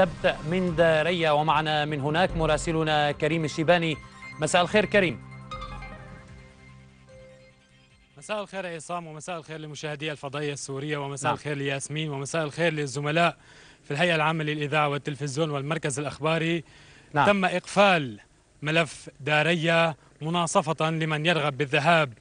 السبت من دارية ومعنا من هناك مراسلنا كريم الشيباني مساء الخير كريم مساء الخير يا عصام ومساء الخير لمشاهدي الفضائية السورية ومساء نعم. الخير لياسمين ومساء الخير للزملاء في الهيئة العامة للإذاعة والتلفزيون والمركز الأخباري نعم. تم إقفال ملف دارية مناصفة لمن يرغب بالذهاب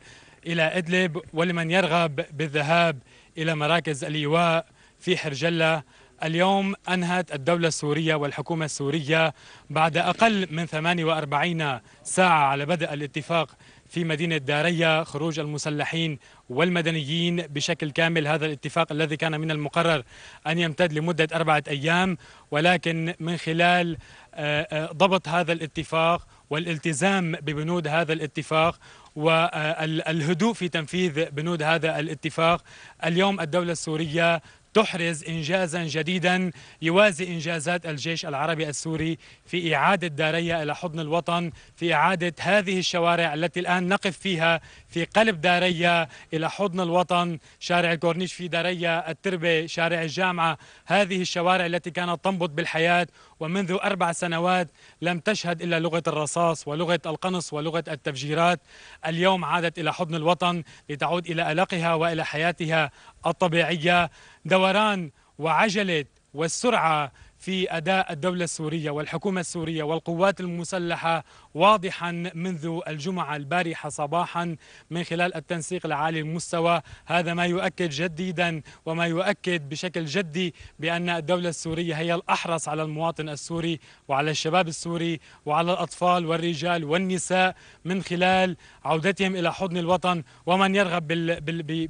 إلى إدلب ولمن يرغب بالذهاب إلى مراكز الإيواء في حرجلة اليوم أنهت الدولة السورية والحكومة السورية بعد أقل من 48 ساعة على بدء الاتفاق في مدينة دارية خروج المسلحين والمدنيين بشكل كامل هذا الاتفاق الذي كان من المقرر أن يمتد لمدة أربعة أيام ولكن من خلال آه، آه، ضبط هذا الاتفاق والالتزام ببنود هذا الاتفاق والهدوء في تنفيذ بنود هذا الاتفاق اليوم الدولة السورية تحرز إنجازا جديدا يوازي إنجازات الجيش العربي السوري في إعادة داريا إلى حضن الوطن في إعادة هذه الشوارع التي الآن نقف فيها في قلب داريا إلى حضن الوطن شارع الكورنيش في داريا التربة شارع الجامعة هذه الشوارع التي كانت تنبض بالحياة ومنذ أربع سنوات لم تشهد إلا لغة الرصاص ولغة القنص ولغة التفجيرات اليوم عادت إلى حضن الوطن لتعود إلى ألقها وإلى حياتها الطبيعية دوران وعجلة والسرعة في أداء الدولة السورية والحكومة السورية والقوات المسلحة واضحا منذ الجمعة البارحة صباحا من خلال التنسيق العالي المستوى هذا ما يؤكد جديدا وما يؤكد بشكل جدي بأن الدولة السورية هي الأحرص على المواطن السوري وعلى الشباب السوري وعلى الأطفال والرجال والنساء من خلال عودتهم إلى حضن الوطن ومن يرغب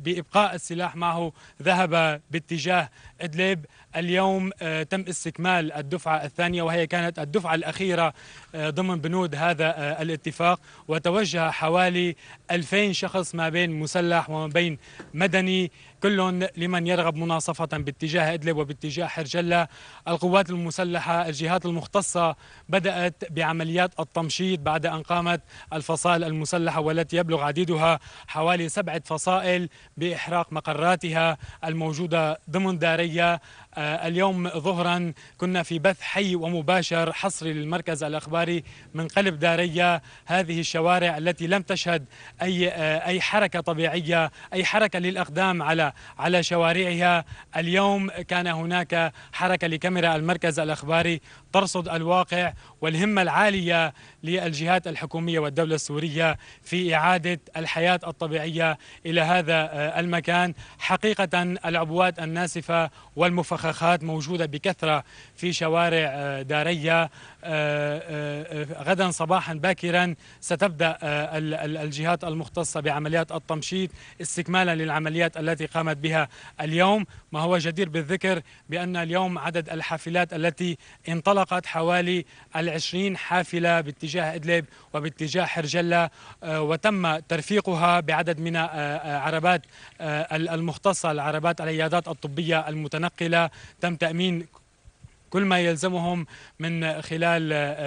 بإبقاء السلاح معه ذهب باتجاه إدلب اليوم آه، تم استكمال استكمال الدفعة الثانية وهي كانت الدفعة الأخيرة آه، ضمن بنود هذا آه، الاتفاق وتوجه حوالي 2000 شخص ما بين مسلح وما بين مدني كل لمن يرغب مناصفة باتجاه إدلب وباتجاه حرجلة القوات المسلحة الجهات المختصة بدأت بعمليات التمشيط بعد أن قامت الفصائل المسلحة والتي يبلغ عديدها حوالي سبعة فصائل بإحراق مقراتها الموجودة ضمن دارية آه، اليوم ظهرا كنا في بث حي ومباشر حصري للمركز الأخباري من قلب دارية هذه الشوارع التي لم تشهد أي آه، أي حركة طبيعية أي حركة للأقدام على على شوارعها اليوم كان هناك حركة لكاميرا المركز الأخباري ترصد الواقع والهمة العالية للجهات الحكومية والدولة السورية في إعادة الحياة الطبيعية إلى هذا آه، المكان حقيقة العبوات الناسفة والمفخخات موجودة بكثرة في شوارع آه، دارية آه، غدا صباحا باكرا ستبدأ الجهات المختصة بعمليات التمشيط استكمالا للعمليات التي قامت بها اليوم ما هو جدير بالذكر بأن اليوم عدد الحافلات التي انطلق فقط حوالي العشرين حافلة باتجاه إدلب وباتجاه حرجلة آه، وتم ترفيقها بعدد من آه، آه، عربات المختصة العربات العيادات الطبية المتنقلة تم تأمين كل ما يلزمهم من خلال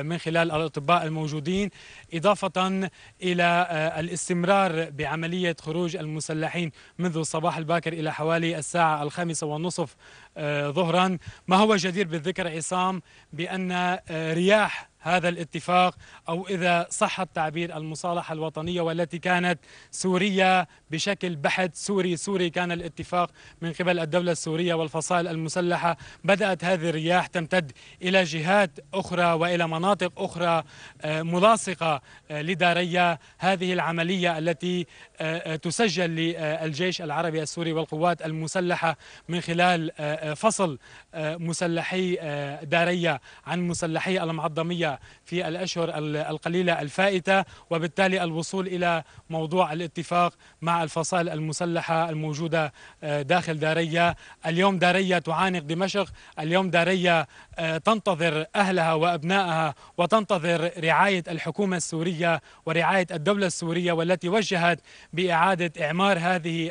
من خلال الاطباء الموجودين اضافه الى آه، الاستمرار بعمليه خروج المسلحين منذ الصباح الباكر الى حوالي الساعه الخامسه والنصف آه، ظهرا ما هو جدير بالذكر عصام بان آه، رياح هذا الاتفاق او اذا صح التعبير المصالحه الوطنيه والتي كانت سوريه بشكل بحت سوري سوري كان الاتفاق من قبل الدوله السوريه والفصائل المسلحه بدات هذه الرياح تمتد الى جهات اخرى والى مناطق اخرى آه، ملاصقه آه، لداريا هذه العمليه التي آه، تسجل للجيش العربي السوري والقوات المسلحه من خلال فصل مسلحي داريا عن مسلحي المعظميه في الأشهر القليلة الفائتة وبالتالي الوصول إلى موضوع الاتفاق مع الفصائل المسلحة الموجودة آه، داخل دارية اليوم دارية تعانق دمشق اليوم دارية آه، تنتظر أهلها وأبنائها وتنتظر رعاية الحكومة السورية ورعاية الدولة السورية والتي وجهت بإعادة إعمار هذه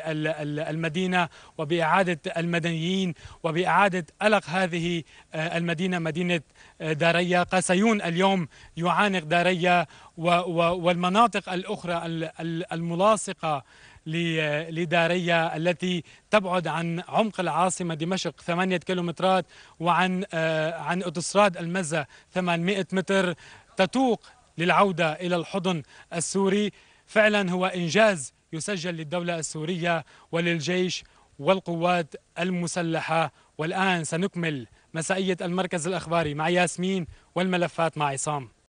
المدينة وبإعادة المدنيين وبإعادة ألق هذه آه، المدينة مدينة داريا قسيون اليوم يعانق داريا والمناطق الأخرى الملاصقة لداريا التي تبعد عن عمق العاصمة دمشق 8 كيلومترات وعن آه، عن أوتوستراد المزة 800 متر تتوق للعودة إلى الحضن السوري فعلا هو إنجاز يسجل للدولة السورية وللجيش والقوات المسلحة والآن سنكمل مسائية المركز الأخباري مع ياسمين والملفات مع عصام